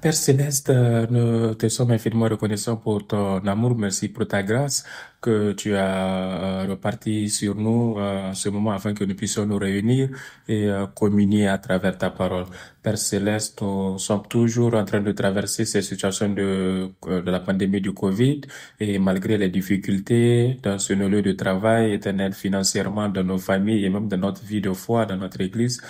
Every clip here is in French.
Père Céleste, nous te sommes infiniment reconnaissants pour ton amour, merci pour ta grâce. que tu as euh, reparti sur nous euh, en ce moment afin que nous puissions nous réunir et euh, communier à travers ta parole. Père Céleste, nous sommes toujours en train de traverser ces situations de, de la pandémie du Covid et malgré les difficultés dans ce lieu de travail, éternel financièrement dans nos familles et même dans notre vie de foi, dans notre Église,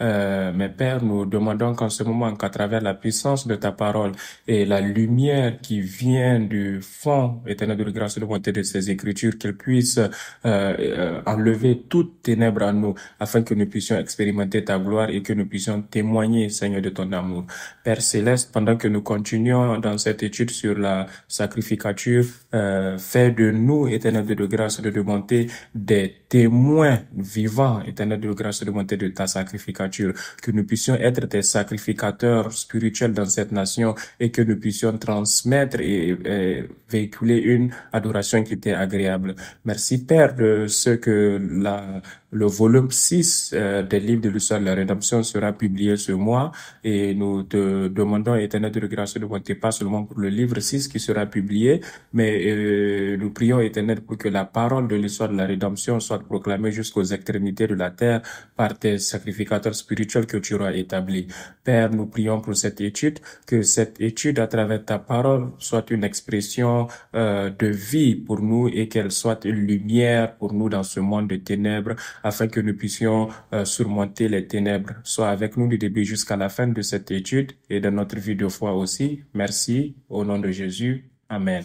euh, mais Père, nous demandons qu'en ce moment, qu'à travers la puissance de ta parole et la lumière qui vient du fond, éternel de grâce de bonté de Écritures, qu'elles puissent euh, euh, enlever toute ténèbre à nous, afin que nous puissions expérimenter ta gloire et que nous puissions témoigner, Seigneur, de ton amour. Père céleste, pendant que nous continuons dans cette étude sur la sacrificature, euh, fais de nous, éternel de grâce de monter des témoins vivants, éternel de grâce de monter de ta sacrificature, que nous puissions être des sacrificateurs spirituels dans cette nation et que nous puissions transmettre et, et véhiculer une adoration qui agréable. Merci Père de ce que la le volume 6 euh, des livres de l'histoire de la rédemption sera publié ce mois et nous te demandons, Éternel de grâce, de ne pas seulement pour le livre 6 qui sera publié, mais euh, nous prions, Éternel, pour que la parole de l'histoire de la rédemption soit proclamée jusqu'aux extrémités de la terre par tes sacrificateurs spirituels que tu auras établis. Père, nous prions pour cette étude, que cette étude à travers ta parole soit une expression euh, de vie pour nous et qu'elle soit une lumière pour nous dans ce monde de ténèbres afin que nous puissions euh, surmonter les ténèbres. Sois avec nous du début jusqu'à la fin de cette étude et de notre vie de foi aussi. Merci au nom de Jésus. Amen.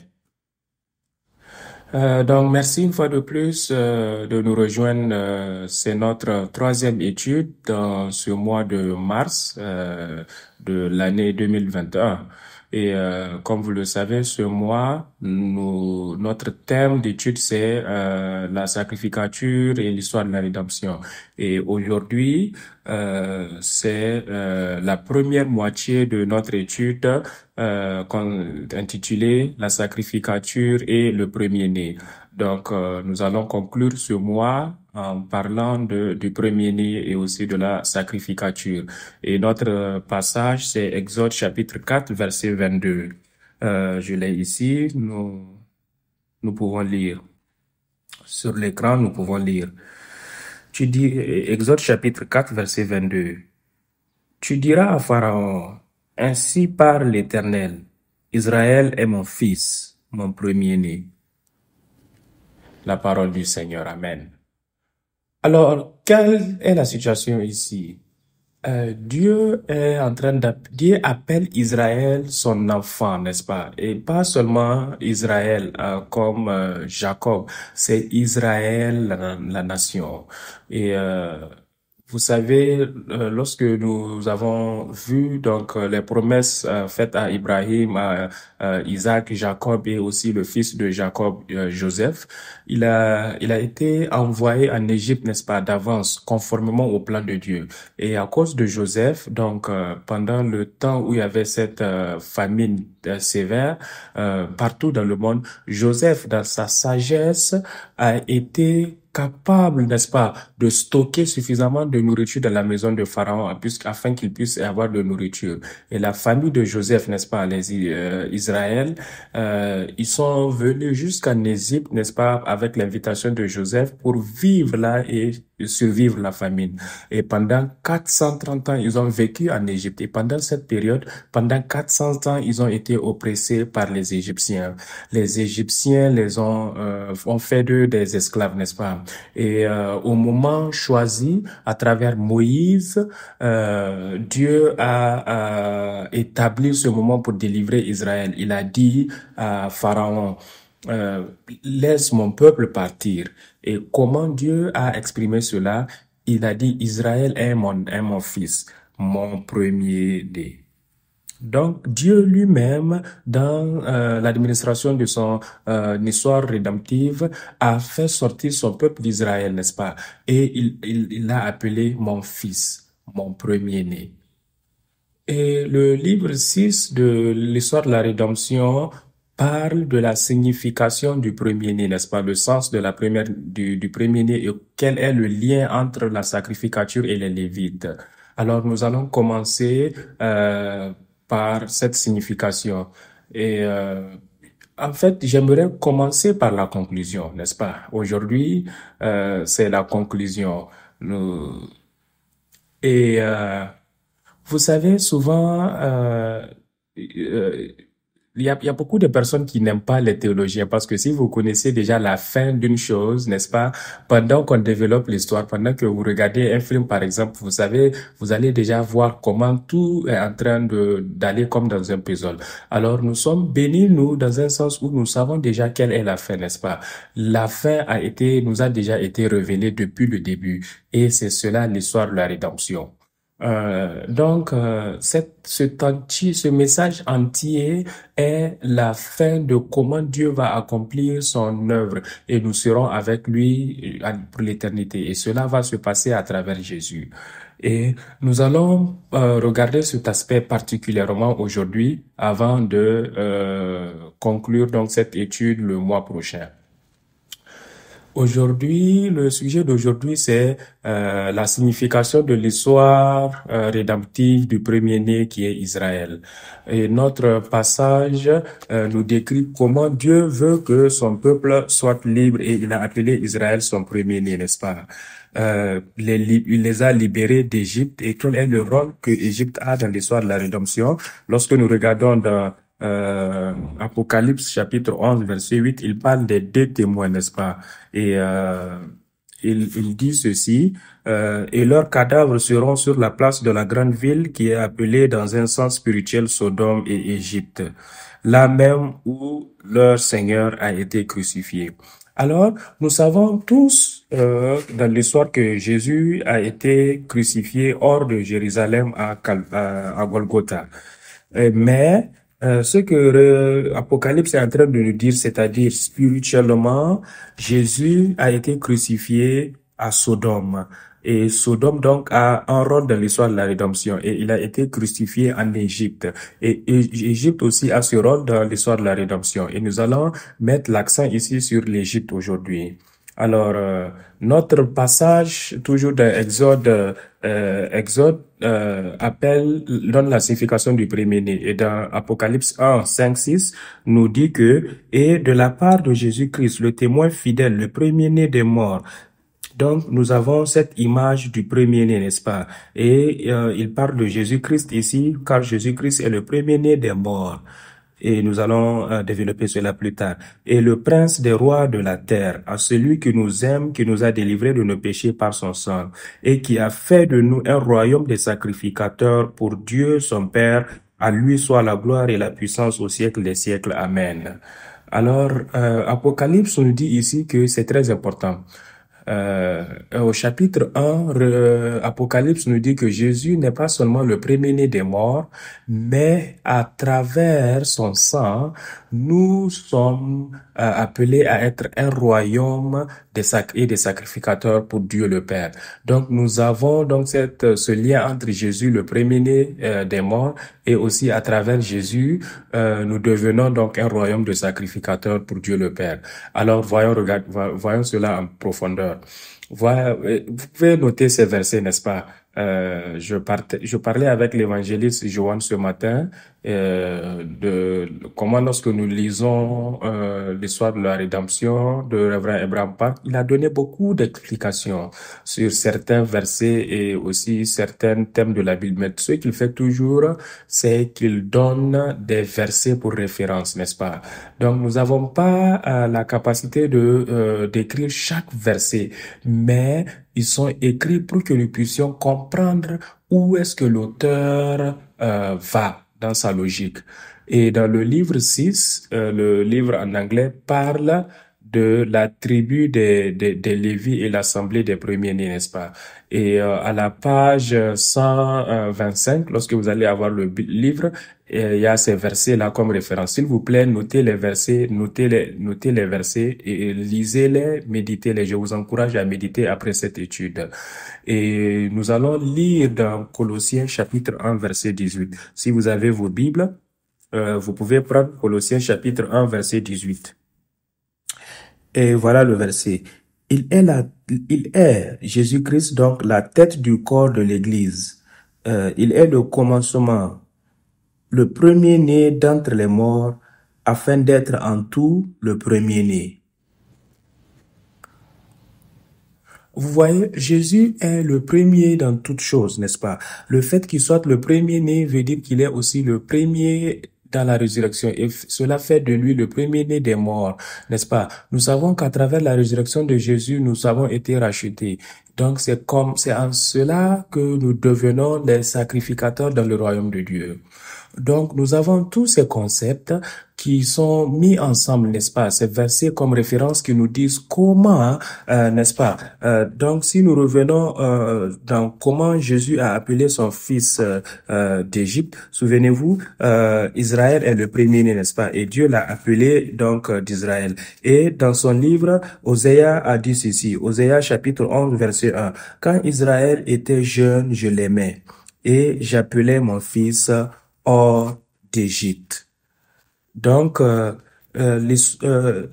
Euh, donc, merci une fois de plus euh, de nous rejoindre. C'est notre troisième étude dans ce mois de mars de l'année 2021. Et euh, comme vous le savez, ce mois, nous, notre thème d'étude, c'est euh, la sacrificature et l'histoire de la rédemption. Et aujourd'hui, euh, c'est la première moitié de notre étude intitulée La sacrificature et le premier-né. Donc, nous allons conclure ce mois en parlant de, du premier-né et aussi de la sacrificature. Et notre euh, passage, c'est Exode chapitre 4, verset 22. Euh, je l'ai ici, nous, nous pouvons lire. Sur l'écran, nous pouvons lire. Tu dis, Exode chapitre 4, verset 22. Tu diras à Pharaon, ainsi parle l'Éternel, Israël est mon fils, mon premier-né. La parole du Seigneur, Amen. Alors, quelle est la situation ici euh, Dieu est en train d'appeler appelle Israël son enfant, n'est-ce pas Et pas seulement Israël hein, comme euh, Jacob, c'est Israël la, nation. Et euh, vous savez, euh, lorsque nous avons vu donc euh, les promesses euh, faites à Ibrahim, à, Isaac, Jacob et aussi le fils de Jacob, Joseph, il a il a été envoyé en Égypte, n'est-ce pas, d'avance, conformément au plan de Dieu. Et à cause de Joseph, donc pendant le temps où il y avait cette famine sévère partout dans le monde, Joseph, dans sa sagesse, a été capable, n'est-ce pas, de stocker suffisamment de nourriture dans la maison de Pharaon afin qu'il puisse avoir de nourriture. Et la famille de Joseph, n'est-ce pas, les euh, Israël, euh, ils sont venus jusqu'en Égypte, n'est-ce pas, avec l'invitation de Joseph pour vivre là et survivre la famine. Et pendant 430 ans, ils ont vécu en Égypte. Et pendant cette période, pendant 400 ans, ils ont été oppressés par les Égyptiens. Les Égyptiens les ont, euh, ont fait d'eux des esclaves, n'est-ce pas Et euh, au moment choisi, à travers Moïse, euh, Dieu a, a établi ce moment pour délivrer Israël. Il a dit à Pharaon, euh, laisse mon peuple partir. Et comment Dieu a exprimé cela Il a dit, Israël est mon, est mon fils, mon premier né. Donc Dieu lui-même, dans euh, l'administration de son euh, histoire rédemptive, a fait sortir son peuple d'Israël, n'est-ce pas Et il, il, il l'a appelé mon fils, mon premier-né. Et le livre 6 de l'histoire de la rédemption parle de la signification du premier-né, n'est-ce pas, le sens de la première, du, premier-né et quel est le lien entre la sacrificature et les Lévites. Alors nous allons commencer euh, par cette signification. Et euh, en fait, j'aimerais commencer par la conclusion, n'est-ce pas Aujourd'hui, euh, c'est la conclusion. Et vous savez, souvent, euh, il y, a, beaucoup de personnes qui n'aiment pas les théologiens parce que si vous connaissez déjà la fin d'une chose, n'est-ce pas, pendant qu'on développe l'histoire, pendant que vous regardez un film par exemple, vous savez, vous allez déjà voir comment tout est en train de d'aller comme dans un puzzle. Alors nous sommes bénis nous dans un sens où nous savons déjà quelle est la fin, n'est-ce pas La fin a été nous a déjà été révélée depuis le début et c'est cela l'histoire de la rédemption. Euh, donc, euh, cette, ce message entier est la fin de comment Dieu va accomplir son œuvre et nous serons avec lui euh, pour l'éternité. Et cela va se passer à travers Jésus. Et nous allons regarder cet aspect particulièrement aujourd'hui avant de conclure donc cette étude le mois prochain. Aujourd'hui, le sujet d'aujourd'hui, c'est euh, la signification de l'histoire euh, rédemptive du premier-né qui est Israël. Et notre passage euh, nous décrit comment Dieu veut que son peuple soit libre et il a appelé Israël son premier-né, n'est-ce pas euh, les, Il les a libérés d'Égypte et quel est le rôle que l'Égypte a dans l'histoire de la rédemption Lorsque nous regardons dans euh, Apocalypse chapitre 11, verset 8, il parle des deux témoins, n'est-ce pas Et euh, il, il, dit ceci, euh, et leurs cadavres seront sur la place de la grande ville qui est appelée dans un sens spirituel Sodome et Égypte, là même où leur Seigneur a été crucifié. Alors, nous savons tous euh, dans l'histoire que Jésus a été crucifié hors de Jérusalem à, à, Golgotha. Euh, mais euh, ce que l'Apocalypse est en train de nous dire, c'est-à-dire spirituellement, Jésus a été crucifié à Sodome. Et Sodome, donc, a un rôle dans l'histoire de la rédemption. Et il a été crucifié en Égypte. Et Égypte aussi a ce rôle dans l'histoire de la rédemption. Et nous allons mettre l'accent ici sur l'Égypte aujourd'hui. Alors, euh, notre passage, toujours d'exode, Exode, euh, euh Exode euh, appelle, donne la signification du premier-né. Et dans Apocalypse 1, 5, 6, nous dit que, et de la part de Jésus-Christ, le témoin fidèle, le premier-né des morts, donc, nous avons cette image du premier-né, n'est-ce pas Et il parle de Jésus-Christ ici, car Jésus-Christ est le premier-né des morts et nous allons euh, développer cela plus tard. Et le prince des rois de la terre, à celui qui nous aime, qui nous a délivrés de nos péchés par son sang, et qui a fait de nous un royaume des sacrificateurs pour Dieu son Père, à lui soit la gloire et la puissance au siècle des siècles. Amen. Alors, euh, Apocalypse nous dit ici que c'est très important. Euh, au chapitre 1, Apocalypse nous dit que Jésus n'est pas seulement le premier-né des morts, mais à travers son sang, nous sommes appelé à être un royaume des et des sacrificateurs pour Dieu le Père. Donc nous avons donc cette, ce lien entre Jésus, le premier-né euh, des morts, et aussi à travers Jésus, euh, nous devenons donc un royaume de sacrificateurs pour Dieu le Père. Alors voyons, regarde, voyons cela en profondeur. Euh, vous pouvez noter ces versets, n'est-ce pas euh, je, partais, je parlais avec l'évangéliste Johan ce matin euh, de, comment lorsque nous lisons euh, l'histoire de la rédemption de Reverend Abraham Park, il a donné beaucoup d'explications sur certains versets et aussi certains thèmes de la Bible. Mais ce qu'il fait toujours, c'est qu'il donne des versets pour référence, n'est-ce pas Donc nous n'avons pas euh, la capacité de euh, décrire chaque verset, mais ils sont écrits pour que nous puissions comprendre où est-ce que l'auteur euh, va dans sa logique. Et dans le livre 6, euh, le livre en anglais parle de la tribu des, des, des Lévis et l'assemblée des premiers-nés, n'est-ce pas Et euh, à la page 125, lorsque vous allez avoir le livre, il y a ces versets-là comme référence. S'il vous plaît, notez les versets, notez les, notez les versets et lisez-les, méditez-les. Je vous encourage à méditer après cette étude. Et nous allons lire dans Colossiens chapitre 1 verset 18. Si vous avez vos Bibles, euh, vous pouvez prendre Colossiens chapitre 1 verset 18. Et voilà le verset. Il est la, il est Jésus-Christ donc la tête du corps de l'église. Euh, il est le commencement le premier-né d'entre les morts, afin d'être en tout le premier-né. Vous voyez, Jésus est le premier dans toutes choses, n'est-ce pas Le fait qu'il soit le premier-né veut dire qu'il est aussi le premier dans la résurrection et cela fait de lui le premier-né des morts, n'est-ce pas Nous savons qu'à travers la résurrection de Jésus, nous avons été rachetés. Donc c'est comme c'est en cela que nous devenons des sacrificateurs dans le royaume de Dieu. Donc, nous avons tous ces concepts qui sont mis ensemble, n'est-ce pas Ces versets comme référence qui nous disent comment, euh, n'est-ce pas euh, Donc, si nous revenons euh, dans comment Jésus a appelé son fils d'Égypte, souvenez-vous, Israël est le premier n'est-ce pas Et Dieu l'a appelé donc d'Israël. Et dans son livre, Oséa a dit ceci, Oséa, chapitre 11, verset 1, « Quand Israël était jeune, je l'aimais, et j'appelais mon fils d'Égypte. Donc, euh, euh, euh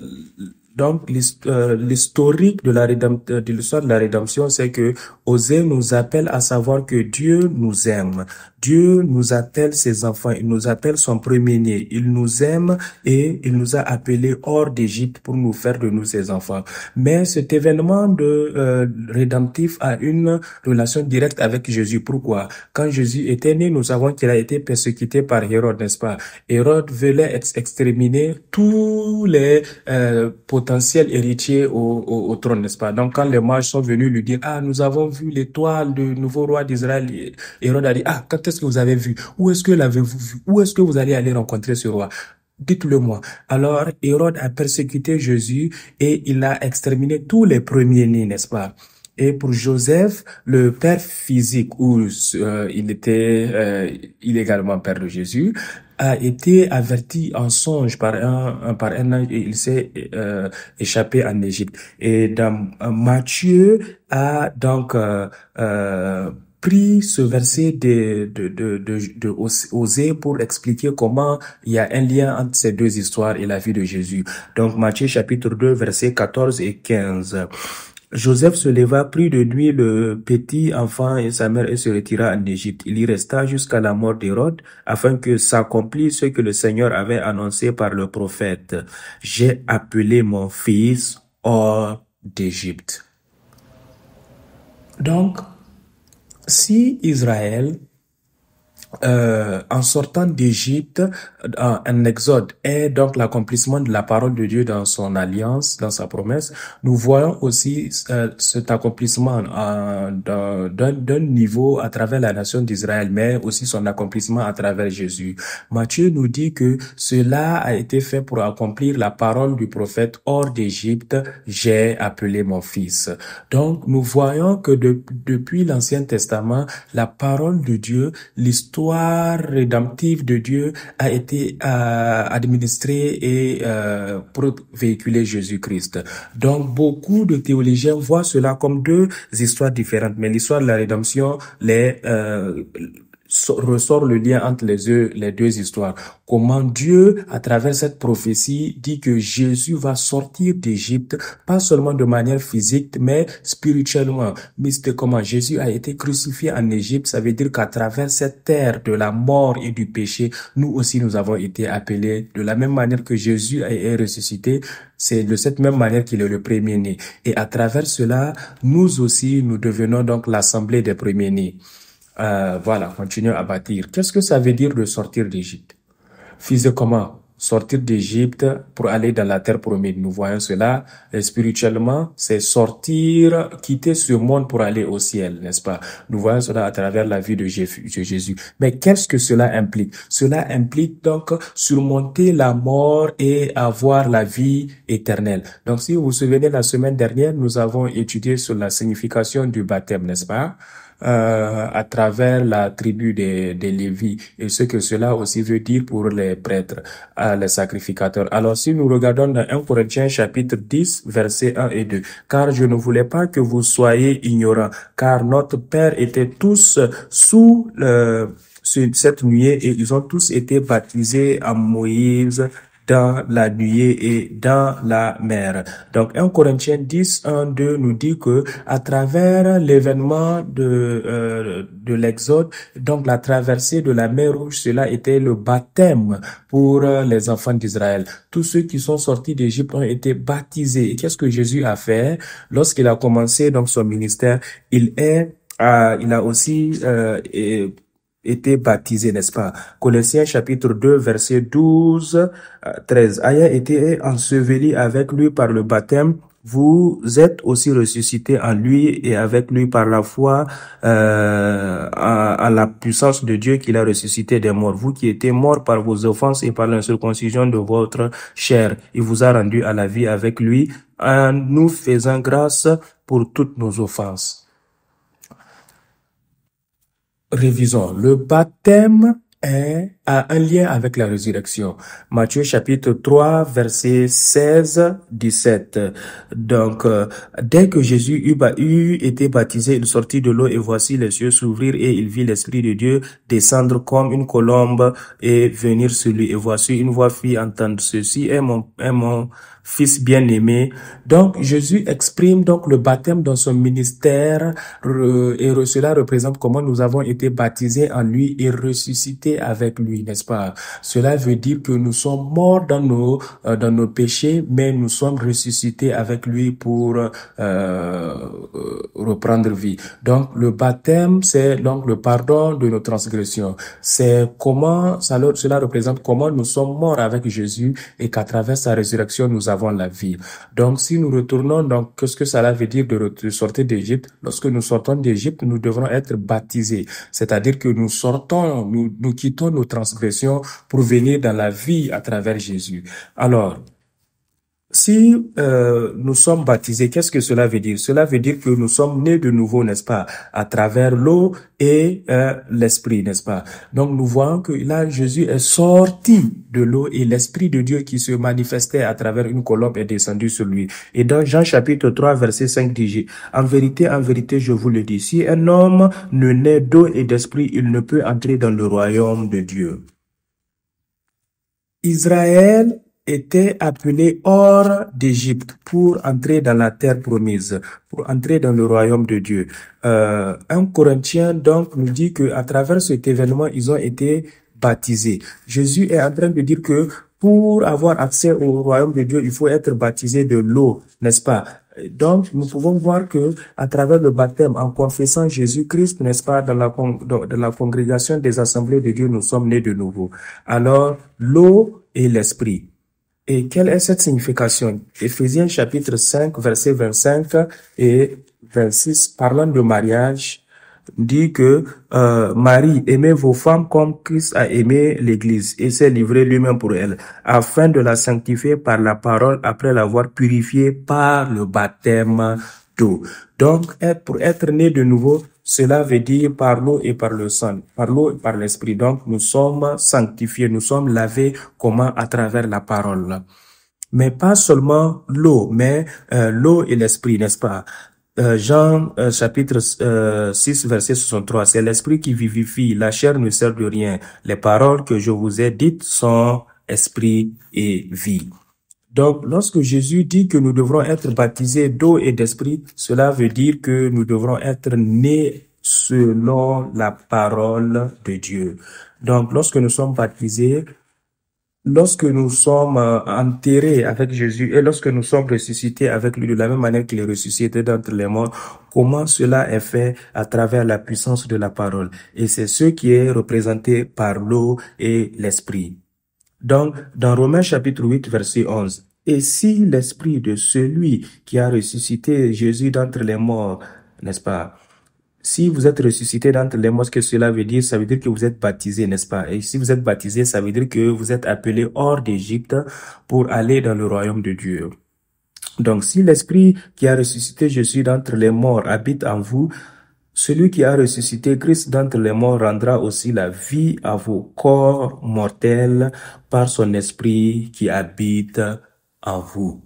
donc euh, l'historique de la rédemption, de l'histoire de la rédemption, c'est que Osée nous appelle à savoir que Dieu nous aime. Dieu nous appelle ses enfants, il nous appelle son premier-né, il nous aime et il nous a appelés hors d'Égypte pour nous faire de nous ses enfants. Mais cet événement de euh, rédemptif a une relation directe avec Jésus. Pourquoi Quand Jésus était né, nous savons qu'il a été persécuté par Hérode, n'est-ce pas Hérode voulait exterminer tous les euh, potentiels héritiers au, au, au trône, n'est-ce pas Donc quand les mages sont venus lui dire, ah, nous avons vu l'étoile du nouveau roi d'Israël Hérode a dit, ah, quand est-ce que vous avez vu Où est-ce que l'avez-vous vu Où est-ce que vous allez aller rencontrer ce roi Dites-le-moi. Alors, Hérode a persécuté Jésus et il a exterminé tous les premiers-nés, n'est-ce pas et pour Joseph, le père physique, où euh, il était euh, illégalement père de Jésus, a été averti en songe par un, par un ange et il s'est euh, échappé en Égypte. Et dans euh, Matthieu a donc euh, pris ce verset de, de, de, de, pour expliquer comment il y a un lien entre ces deux histoires et la vie de Jésus. Donc Matthieu chapitre 2 verset 14 et 15. Joseph se leva, plus de nuit le petit enfant et sa mère et se retira en Égypte. Il y resta jusqu'à la mort d'Hérode afin que s'accomplisse ce que le Seigneur avait annoncé par le prophète. J'ai appelé mon fils hors d'Égypte. Donc, si Israël euh, en sortant d'Égypte, un, euh, exode est donc l'accomplissement de la parole de Dieu dans son alliance, dans sa promesse, nous voyons aussi euh, cet accomplissement d'un niveau à travers la nation d'Israël, mais aussi son accomplissement à travers Jésus. Matthieu nous dit que cela a été fait pour accomplir la parole du prophète hors d'Égypte, j'ai appelé mon fils. Donc nous voyons que depuis l'Ancien Testament, la parole de Dieu, l'histoire l'histoire rédemptive de Dieu a été euh, administrée et euh, pour véhiculer Jésus-Christ. Donc beaucoup de théologiens voient cela comme deux histoires différentes, mais l'histoire de la rédemption les euh, ressort le lien entre les deux, les deux histoires. Comment Dieu, à travers cette prophétie, dit que Jésus va sortir d'Égypte, pas seulement de manière physique, mais spirituellement. Mais c'est comment Jésus a été crucifié en Égypte, ça veut dire qu'à travers cette terre de la mort et du péché, nous aussi nous avons été appelés de la même manière que Jésus a été ressuscité, c'est de cette même manière qu'il est le premier-né. Et à travers cela, nous aussi, nous devenons donc l'assemblée des premiers-nés. Euh, voilà, continuer à bâtir. Qu'est-ce que ça veut dire de sortir d'Égypte comment sortir d'Égypte pour aller dans la terre promise. Nous voyons cela spirituellement, c'est sortir, quitter ce monde pour aller au ciel, n'est-ce pas Nous voyons cela à travers la vie de Jésus. Mais qu'est-ce que cela implique Cela implique donc surmonter la mort et avoir la vie éternelle. Donc si vous vous souvenez, la semaine dernière, nous avons étudié sur la signification du baptême, n'est-ce pas euh, à travers la tribu des, des Lévis et ce que cela aussi veut dire pour les prêtres, à les sacrificateurs. Alors si nous regardons dans 1 Corinthiens chapitre 10, versets 1 et 2, car je ne voulais pas que vous soyez ignorants, car notre Père était tous sous le, cette nuée et ils ont tous été baptisés à Moïse dans la nuée et dans la mer. Donc 1 Corinthiens 10, 1, 2 nous dit que à travers l'événement de, euh, de l'Exode, donc la traversée de la mer Rouge, cela était le baptême pour euh, les enfants d'Israël. Tous ceux qui sont sortis d'Égypte ont été baptisés. Et qu'est-ce que Jésus a fait lorsqu'il a commencé donc son ministère Il est euh, il a aussi euh, été baptisé, n'est-ce pas Colossiens chapitre 2, verset 12, 13. Euh, Ayant été enseveli avec lui par le baptême, vous êtes aussi ressuscité en lui et avec lui par la foi à, euh, la puissance de Dieu qu'il a ressuscité des morts. Vous qui étiez morts par vos offenses et par l'incirconcision de votre chair, il vous a rendu à la vie avec lui en nous faisant grâce pour toutes nos offenses révisons. Le baptême est un lien avec la résurrection. Matthieu chapitre 3, verset 16, 17. Donc, euh, dès que Jésus eut, été baptisé, il sortit de l'eau et voici les cieux s'ouvrir et il vit l'Esprit de Dieu descendre comme une colombe et venir sur lui. Et voici une voix fit entendre ceci est mon, est mon fils bien-aimé. Donc, Jésus exprime donc le baptême dans son ministère et cela représente comment nous avons été baptisés en lui et ressuscités avec lui n'est-ce pas Cela veut dire que nous sommes morts dans nos, euh, dans nos péchés, mais nous sommes ressuscités avec lui pour euh, euh, reprendre vie. Donc le baptême, c'est donc le pardon de nos transgressions. C'est comment cela représente comment nous sommes morts avec Jésus et qu'à travers sa résurrection nous avons la vie. Donc si nous retournons, donc qu'est-ce que cela veut dire de, sortir d'Égypte Lorsque nous sortons d'Égypte, nous devrons être baptisés, c'est-à-dire que nous sortons, nous, nous quittons nos transgressions transgression pour venir dans la vie à travers Jésus. Alors, si euh, nous sommes baptisés, qu'est-ce que cela veut dire Cela veut dire que nous sommes nés de nouveau, n'est-ce pas, à travers l'eau et euh, l'esprit, n'est-ce pas Donc nous voyons que là, Jésus est sorti de l'eau et l'esprit de Dieu qui se manifestait à travers une colombe est descendu sur lui. Et dans Jean chapitre 3, verset 5 dit, en vérité, en vérité, je vous le dis, si un homme ne naît d'eau et d'esprit, il ne peut entrer dans le royaume de Dieu. Israël était appelé hors d'Égypte pour entrer dans la terre promise, pour entrer dans le royaume de Dieu. Euh, un Corinthien donc nous dit que à travers cet événement, ils ont été baptisés. Jésus est en train de dire que pour avoir accès au royaume de Dieu, il faut être baptisé de l'eau, n'est-ce pas donc, nous pouvons voir que à travers le baptême, en confessant Jésus-Christ, n'est-ce pas, dans la, dans la congrégation des assemblées de Dieu, nous sommes nés de nouveau. Alors, l'eau et l'esprit. Et quelle est cette signification Éphésiens chapitre 5, verset 25 et 26, parlant de mariage, dit que euh, Marie, aimez vos femmes comme Christ a aimé l'Église et s'est livré lui-même pour elle, afin de la sanctifier par la parole après l'avoir purifiée par le baptême d'eau. Donc, pour être né de nouveau, cela veut dire par l'eau et par le sang, par l'eau et par l'esprit. Donc, nous sommes sanctifiés, nous sommes lavés comment à travers la parole. Mais pas seulement l'eau, mais euh, l'eau et l'esprit, n'est-ce pas euh, Jean euh, chapitre 6 verset 63, c'est l'esprit qui vivifie, la chair ne sert de rien. Les paroles que je vous ai dites sont esprit et vie. Donc, lorsque Jésus dit que nous devrons être baptisés d'eau et d'esprit, cela veut dire que nous devrons être nés selon la parole de Dieu. Donc, lorsque nous sommes baptisés, lorsque nous sommes euh, enterrés avec Jésus et lorsque nous sommes ressuscités avec lui de la même manière qu'il est ressuscité d'entre les morts, comment cela est fait à travers la puissance de la parole. Et c'est ce qui est représenté par l'eau et l'esprit. Donc, dans Romains chapitre 8, verset 11, et si l'esprit de celui qui a ressuscité Jésus d'entre les morts, n'est-ce pas, si vous êtes ressuscité d'entre les morts, ce que cela veut dire, ça veut dire que vous êtes baptisé, n'est-ce pas Et si vous êtes baptisé, ça veut dire que vous êtes appelé hors d'Égypte pour aller dans le royaume de Dieu. Donc si l'Esprit qui a ressuscité Jésus d'entre les morts habite en vous, celui qui a ressuscité Christ d'entre les morts rendra aussi la vie à vos corps mortels par son esprit qui habite en vous.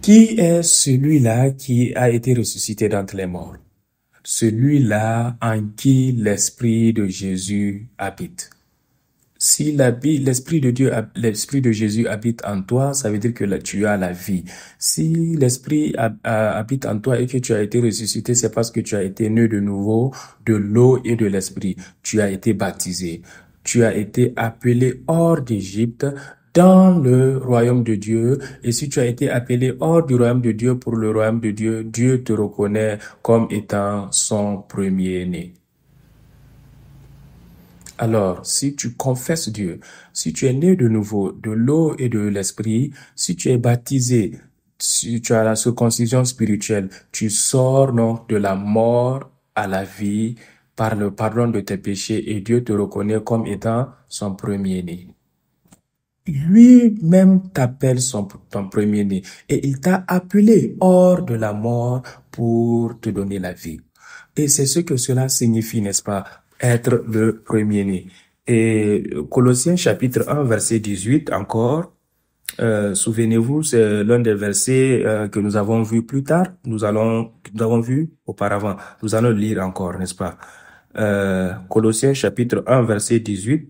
Qui est celui-là qui a été ressuscité d'entre les morts? Celui-là en qui l'esprit de Jésus habite. Si l'Esprit de Dieu, l'Esprit de Jésus habite en toi, ça veut dire que tu as la vie. Si l'Esprit habite en toi et que tu as été ressuscité, c'est parce que tu as été né de nouveau de l'eau et de l'Esprit. Tu as été baptisé. Tu as été appelé hors d'Égypte dans le royaume de Dieu. Et si tu as été appelé hors du royaume de Dieu pour le royaume de Dieu, Dieu te reconnaît comme étant son premier-né. Alors, si tu confesses Dieu, si tu es né de nouveau de l'eau et de l'esprit, si tu es baptisé, si tu as la circoncision spirituelle, tu sors donc de la mort à la vie par le pardon de tes péchés et Dieu te reconnaît comme étant son premier-né. Lui-même t'appelle son, ton premier-né et il t'a appelé hors de la mort pour te donner la vie. Et c'est ce que cela signifie, n'est-ce pas être le premier-né. Et Colossiens chapitre 1, verset 18 encore, euh, souvenez-vous, c'est l'un des versets euh, que nous avons vu plus tard, nous allons, nous avons vu auparavant, nous allons lire encore, n'est-ce pas euh, Colossiens chapitre 1, verset 18,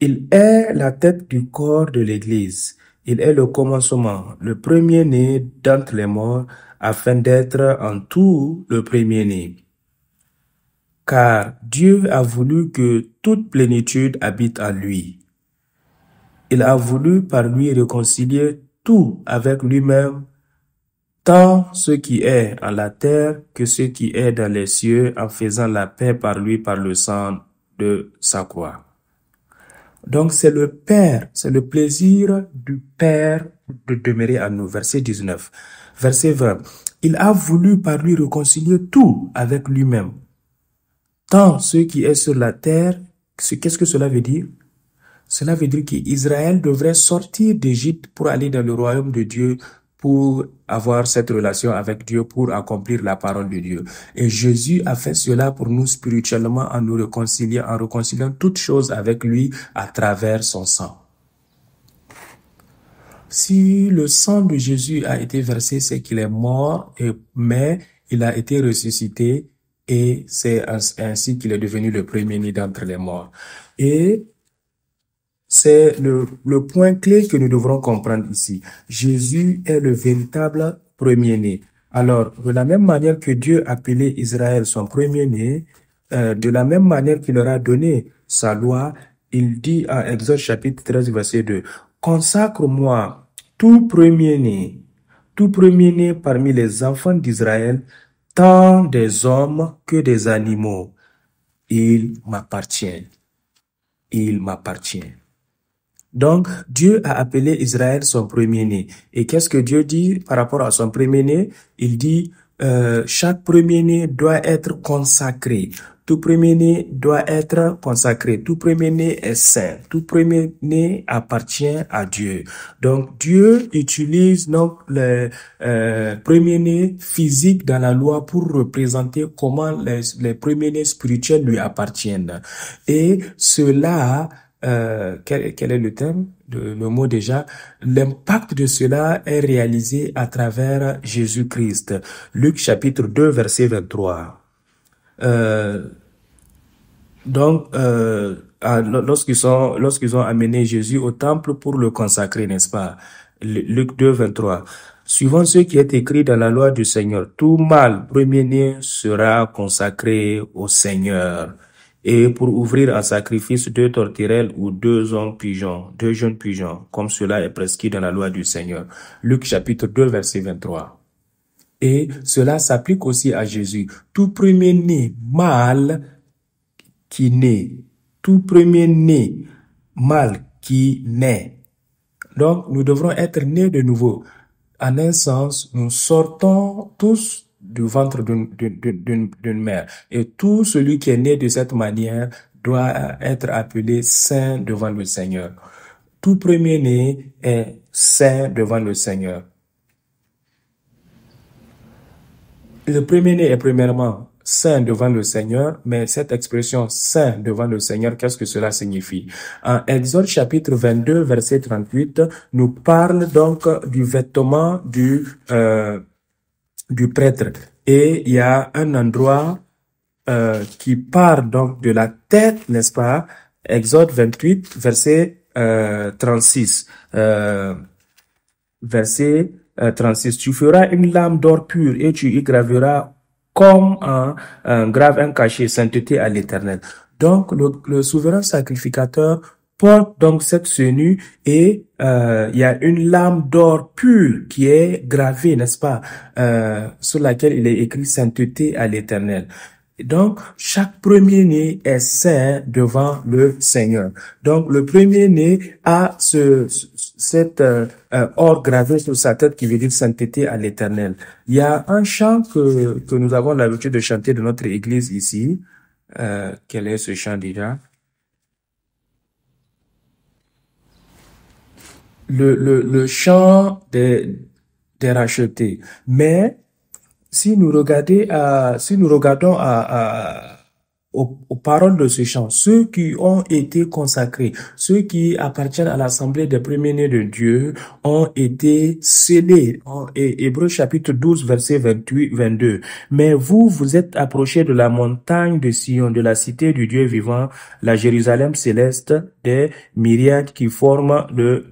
Il est la tête du corps de l'Église, il est le commencement, le premier-né d'entre les morts, afin d'être en tout le premier-né car Dieu a voulu que toute plénitude habite en lui. Il a voulu par lui réconcilier tout avec lui-même, tant ce qui est à la terre que ce qui est dans les cieux, en faisant la paix par lui par le sang de sa croix. Donc c'est le Père, c'est le plaisir du Père de demeurer à nous. Verset 19. Verset 20. Il a voulu par lui réconcilier tout avec lui-même, tant ce qui est sur la terre, qu'est-ce que cela veut dire Cela veut dire qu'Israël devrait sortir d'Égypte pour aller dans le royaume de Dieu, pour avoir cette relation avec Dieu, pour accomplir la parole de Dieu. Et Jésus a fait cela pour nous spirituellement en nous réconciliant, en réconciliant toutes choses avec lui à travers son sang. Si le sang de Jésus a été versé, c'est qu'il est mort, mais il a été ressuscité et c'est ainsi qu'il est devenu le premier-né d'entre les morts. Et c'est le, le, point clé que nous devrons comprendre ici. Jésus est le véritable premier-né. Alors, de la même manière que Dieu appelé Israël son premier-né, euh, de la même manière qu'il leur a donné sa loi, il dit à Exode chapitre 13, verset 2, Consacre-moi tout premier-né, tout premier-né parmi les enfants d'Israël tant des hommes que des animaux. Il m'appartiennent. »« Il m'appartient. Donc, Dieu a appelé Israël son premier-né. Et qu'est-ce que Dieu dit par rapport à son premier-né Il dit, euh, chaque premier-né doit être consacré. Tout premier-né doit être consacré. Tout premier-né est saint. Tout premier-né appartient à Dieu. Donc Dieu utilise donc le euh, premier-né physique dans la loi pour représenter comment les, premiers-nés spirituels lui appartiennent. Et cela, euh, quel, est le thème, de le mot déjà, l'impact de cela est réalisé à travers Jésus-Christ. Luc chapitre 2, verset 23. Euh, donc, euh, lorsqu'ils sont, lorsqu'ils ont amené Jésus au temple pour le consacrer, n'est-ce pas? Luc 2, 23. Suivant ce qui est écrit dans la loi du Seigneur, tout mal premier-né sera consacré au Seigneur. Et pour ouvrir un sacrifice deux tortirelles ou deux hommes pigeons, deux jeunes pigeons, comme cela est prescrit dans la loi du Seigneur. Luc chapitre 2, verset 23. Et cela s'applique aussi à Jésus. Tout premier-né mâle qui naît, tout premier-né mal, qui naît. Donc, nous devrons être nés de nouveau. En un sens, nous sortons tous du ventre d'une mère. Et tout celui qui est né de cette manière doit être appelé saint devant le Seigneur. Tout premier-né est saint devant le Seigneur. Le premier-né est premièrement saint devant le Seigneur, mais cette expression saint devant le Seigneur, qu'est-ce que cela signifie En Exode chapitre 22, verset 38, nous parle donc du vêtement du, euh, du prêtre. Et il y a un endroit euh, qui parle donc de la tête, n'est-ce pas Exode 28, verset 36. Euh, verset 36. Tu feras une lame d'or pur et tu y graveras comme un, grave, un cachet, sainteté à l'éternel. Donc, le, souverain sacrificateur porte donc cette tenue et euh, il y a une lame d'or pure qui est gravée, n'est-ce pas, euh, sur laquelle il est écrit sainteté à l'éternel donc, chaque premier-né est saint devant le Seigneur. Donc, le premier-né a ce, cet euh, euh, or gravé sur sa tête qui veut dire sainteté à l'éternel. Il y a un chant que, que nous avons l'habitude de chanter de notre église ici. Euh, quel est ce chant déjà? Le, le, le chant des, des rachetés. Mais si nous, euh, si nous regardons à, euh, euh, aux, paroles de ce chant, ceux qui ont été consacrés, ceux qui appartiennent à l'assemblée des premiers-nés de Dieu, ont été scellés. En Hébreu chapitre 12, verset 28, 22. Mais vous, vous êtes approchés de la montagne de Sion, de la cité du Dieu vivant, la Jérusalem céleste, des myriades qui forment le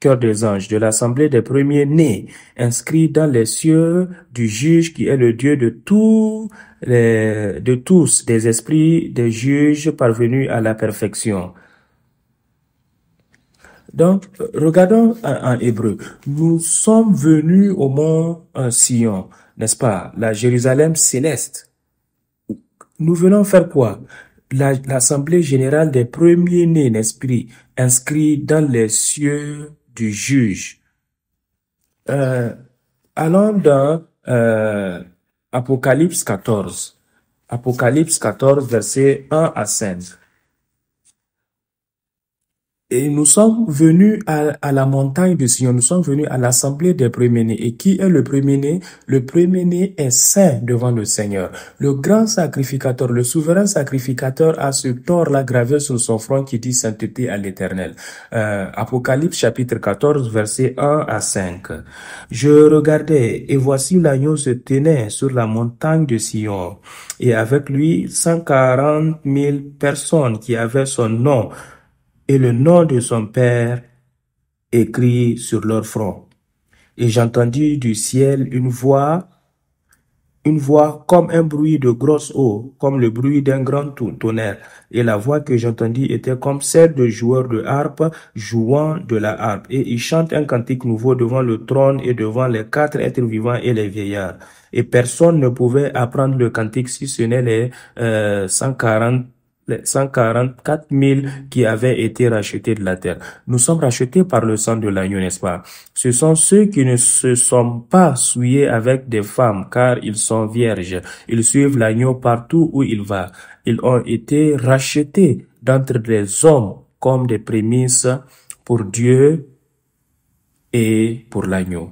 cœur des anges, de l'assemblée des premiers-nés, inscrit dans les cieux du juge qui est le Dieu de tous les, de tous, des esprits des juges parvenus à la perfection. Donc, regardons en, hébreu. Nous sommes venus au mont euh, Sion, n'est-ce pas? La Jérusalem céleste. Nous venons faire quoi? l'Assemblée générale des premiers-nés l'esprit, inscrits dans les cieux juge. Euh, allons dans euh, Apocalypse 14. Apocalypse 14, verset 1 à 5. Et nous sommes venus à, la montagne de Sion, nous sommes venus à l'assemblée des premiers Et qui est le premier-né Le premier-né est saint devant le Seigneur. Le grand sacrificateur, le souverain sacrificateur a ce tort-là gravé sur son front qui dit sainteté à l'éternel. Euh, Apocalypse chapitre 14, verset 1 à 5. Je regardais, et voici l'agneau se tenait sur la montagne de Sion, et avec lui 140 mille personnes qui avaient son nom et le nom de son Père écrit sur leur front. Et j'entendis du ciel une voix, une voix comme un bruit de grosse eau, comme le bruit d'un grand tonnerre. Et la voix que j'entendis était comme celle de joueurs de harpe jouant de la harpe. Et ils chantent un cantique nouveau devant le trône et devant les quatre êtres vivants et les vieillards. Et personne ne pouvait apprendre le cantique si ce n'est les 140 euh, les 144 000 qui avaient été rachetés de la terre. Nous sommes rachetés par le sang de l'agneau, n'est-ce pas Ce sont ceux qui ne se sont pas souillés avec des femmes, car ils sont vierges. Ils suivent l'agneau partout où il va. Ils ont été rachetés d'entre les hommes comme des prémices pour Dieu et pour l'agneau.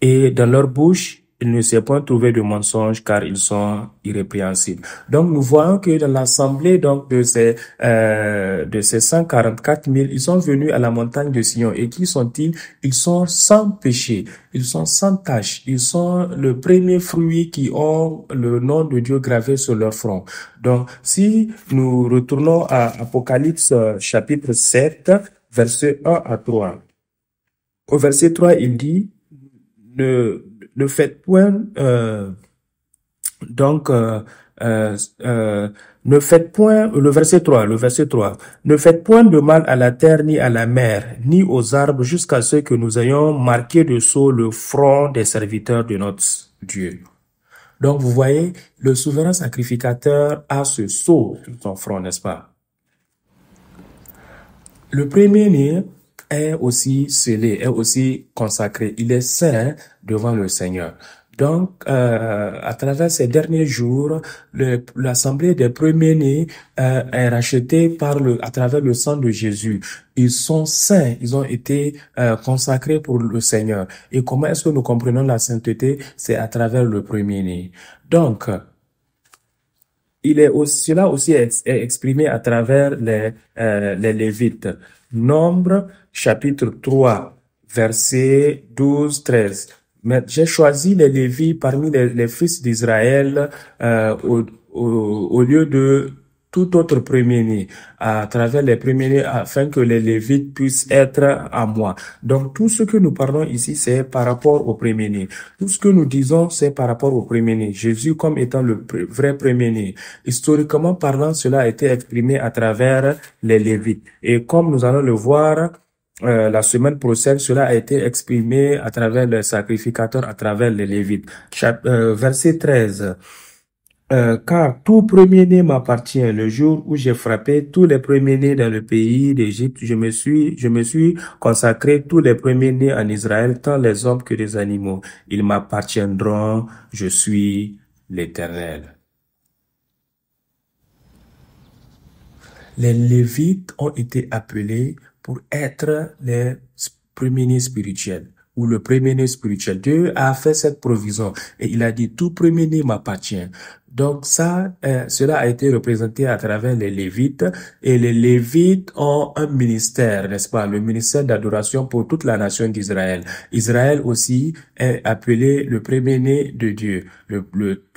Et dans leur bouche, il ne s'est point trouvé de mensonge car ils sont irrépréhensibles. Donc nous voyons que dans l'assemblée donc de ces euh, de ces 144 000, ils sont venus à la montagne de Sion et qui sont-ils Ils sont sans péché, ils sont sans tache, ils sont le premier fruit qui ont le nom de Dieu gravé sur leur front. Donc si nous retournons à Apocalypse euh, chapitre 7 verset 1 à 3. Au verset 3, il dit ne euh, euh, euh, ne faites point donc ne faites point le verset 3 le verset 3 ne faites point de mal à la terre ni à la mer ni aux arbres jusqu'à ce que nous ayons marqué de sceau le front des serviteurs de notre Dieu donc vous voyez le souverain sacrificateur a ce sceau sur son front n'est-ce pas le premier-né est aussi scellé, est aussi consacré. Il est saint devant le Seigneur. Donc, euh, à travers ces derniers jours, l'assemblée des premiers-nés euh, est rachetée par le, à travers le sang de Jésus. Ils sont saints, ils ont été euh, consacrés pour le Seigneur. Et comment est-ce que nous comprenons la sainteté C'est à travers le premier-né. Donc, il est aussi, cela aussi est, est exprimé à travers les, les Lévites. Nombre chapitre 3, verset 12, 13. Mais j'ai choisi les Lévis parmi les, fils d'Israël euh, au, lieu de tout autre premier-né à travers les premiers-nés afin que les Lévites puissent être à moi. Donc tout ce que nous parlons ici, c'est par rapport aux premier-né. Tout ce que nous disons, c'est par rapport au premier-né. Jésus comme étant le vrai premier-né. Historiquement parlant, cela a été exprimé à travers les Lévites. Et comme nous allons le voir, euh, la semaine prochaine, cela a été exprimé à travers le sacrificateur, à travers les Lévites. Euh, verset 13. Euh, car tout premier-né m'appartient. Le jour où j'ai frappé tous les premiers-nés dans le pays d'Égypte, je me suis, je me suis consacré tous les premiers-nés en Israël, tant les hommes que les animaux. Ils m'appartiendront. Je suis l'Éternel. Les Lévites ont été appelés pour être les premiers spirituels ou le premier-né spirituel. Dieu a fait cette provision et il a dit tout premier-né m'appartient. Donc ça, euh, cela a été représenté à travers les Lévites et les Lévites ont un ministère, n'est-ce pas, le ministère d'adoration pour toute la nation d'Israël. Israël aussi est appelé le premier-né de Dieu, le,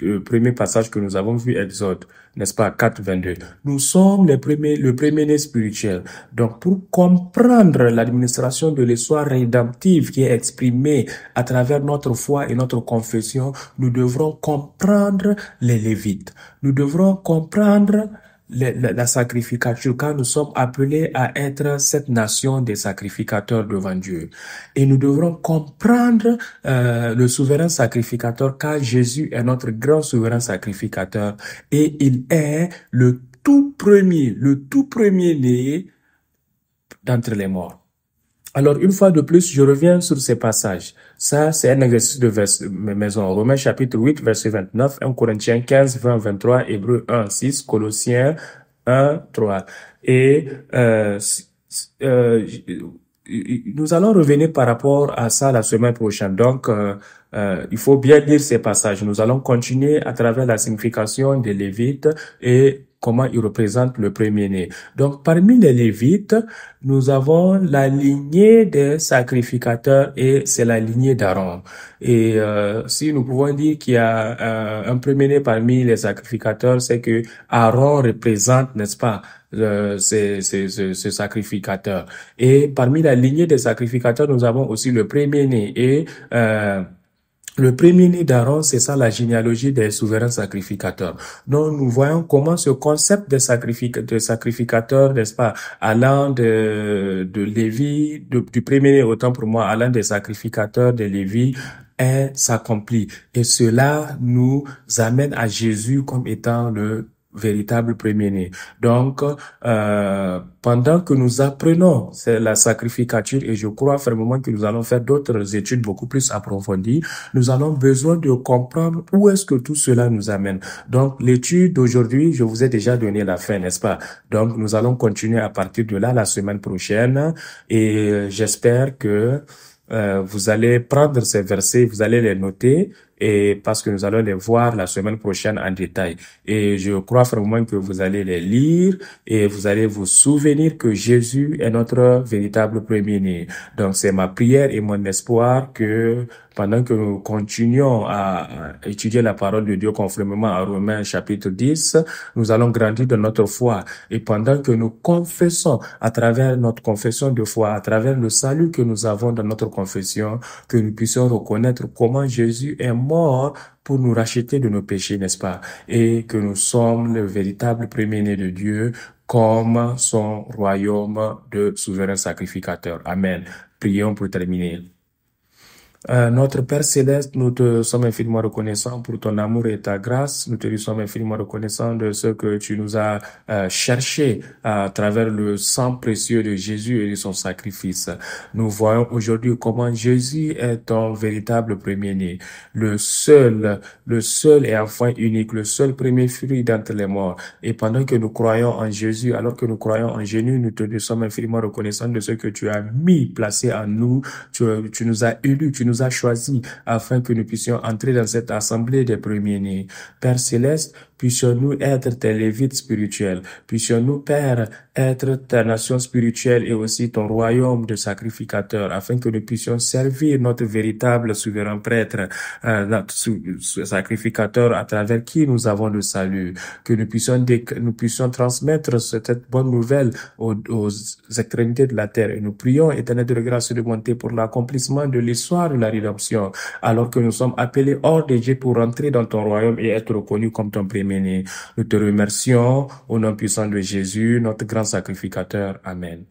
le, premier passage que nous avons vu Exode n'est-ce pas, 4.22. Nous sommes les premiers, le premier-né spirituel. Donc, pour comprendre l'administration de l'histoire rédemptive qui est exprimée à travers notre foi et notre confession, nous devrons comprendre les Lévites. Nous devrons comprendre la, la, la sacrificature, car nous sommes appelés à être cette nation des sacrificateurs devant Dieu. Et nous devrons comprendre euh, le souverain sacrificateur, car Jésus est notre grand souverain sacrificateur, et il est le tout premier, le tout premier né d'entre les morts. Alors, une fois de plus, je reviens sur ces passages. Ça, c'est un exercice de vers, maison. Romains chapitre 8, verset 29, 1 Corinthiens 15, 20, 23, Hébreu 1, 6, Colossiens 1, 3. Et euh, euh, nous allons revenir par rapport à ça la semaine prochaine. Donc, euh, euh, il faut bien lire ces passages. Nous allons continuer à travers la signification des Lévites et comment il représente le premier-né. Donc, parmi les Lévites, nous avons la lignée des sacrificateurs et c'est la lignée d'Aaron. Et euh, si nous pouvons dire qu'il y a euh, un premier-né parmi les sacrificateurs, c'est que Aaron représente, n'est-ce pas, euh, ce sacrificateur. Et parmi la lignée des sacrificateurs, nous avons aussi le premier-né et le premier-né d'Aaron, c'est ça la généalogie des souverains sacrificateurs. Donc nous voyons comment ce concept de, sacrificateurs, sacrificateur, n'est-ce pas, allant de, de Lévi, du premier-né autant pour moi, allant des sacrificateurs de Lévi, s'accomplit. Et cela nous amène à Jésus comme étant le véritable premier-né. Donc, euh, pendant que nous apprenons la sacrificature, et je crois fermement que nous allons faire d'autres études beaucoup plus approfondies, nous allons besoin de comprendre où est-ce que tout cela nous amène. Donc, l'étude d'aujourd'hui, je vous ai déjà donné la fin, n'est-ce pas Donc, nous allons continuer à partir de là la semaine prochaine, et j'espère que euh, vous allez prendre ces versets, vous allez les noter, et parce que nous allons les voir la semaine prochaine en détail. Et je crois vraiment que vous allez les lire et vous allez vous souvenir que Jésus est notre véritable premier-né. Donc c'est ma prière et mon espoir que pendant que nous continuons à étudier la parole de Dieu conformément à Romains chapitre 10, nous allons grandir dans notre foi. Et pendant que nous confessons à travers notre confession de foi, à travers le salut que nous avons dans notre confession, que nous puissions reconnaître comment Jésus est mort pour nous racheter de nos péchés, n'est-ce pas Et que nous sommes le véritable premier-né de Dieu comme son royaume de souverain sacrificateur. Amen. Prions pour terminer. Euh, notre Père céleste, nous te sommes infiniment reconnaissants pour ton amour et ta grâce. Nous te sommes infiniment reconnaissants de ce que tu nous as euh, cherché à travers le sang précieux de Jésus et de son sacrifice. Nous voyons aujourd'hui comment Jésus est ton véritable premier-né, le seul, le seul et enfin unique, le seul premier fruit d'entre les morts. Et pendant que nous croyons en Jésus, alors que nous croyons en Jésus, nous te sommes infiniment reconnaissants de ce que tu as mis, placé en nous. Tu, tu nous as élus, tu nous nous a choisis afin que nous puissions entrer dans cette assemblée des premiers-nés. Père céleste, Puissions-nous être tes lévites spirituels. Puissions-nous, Père, être ta nation spirituelle et aussi ton royaume de sacrificateurs, afin que nous puissions servir notre véritable souverain prêtre, euh, notre euh, sacrificateur à travers qui nous avons le salut. Que nous puissions, nous puissions transmettre cette bonne nouvelle aux, extrémités de la terre. Et nous prions, éternel de grâce de bonté, pour l'accomplissement de l'histoire de la rédemption, alors que nous sommes appelés hors des pour rentrer dans ton royaume et être reconnus comme ton premier nous te remercions au nom puissant de Jésus, notre grand sacrificateur. Amen.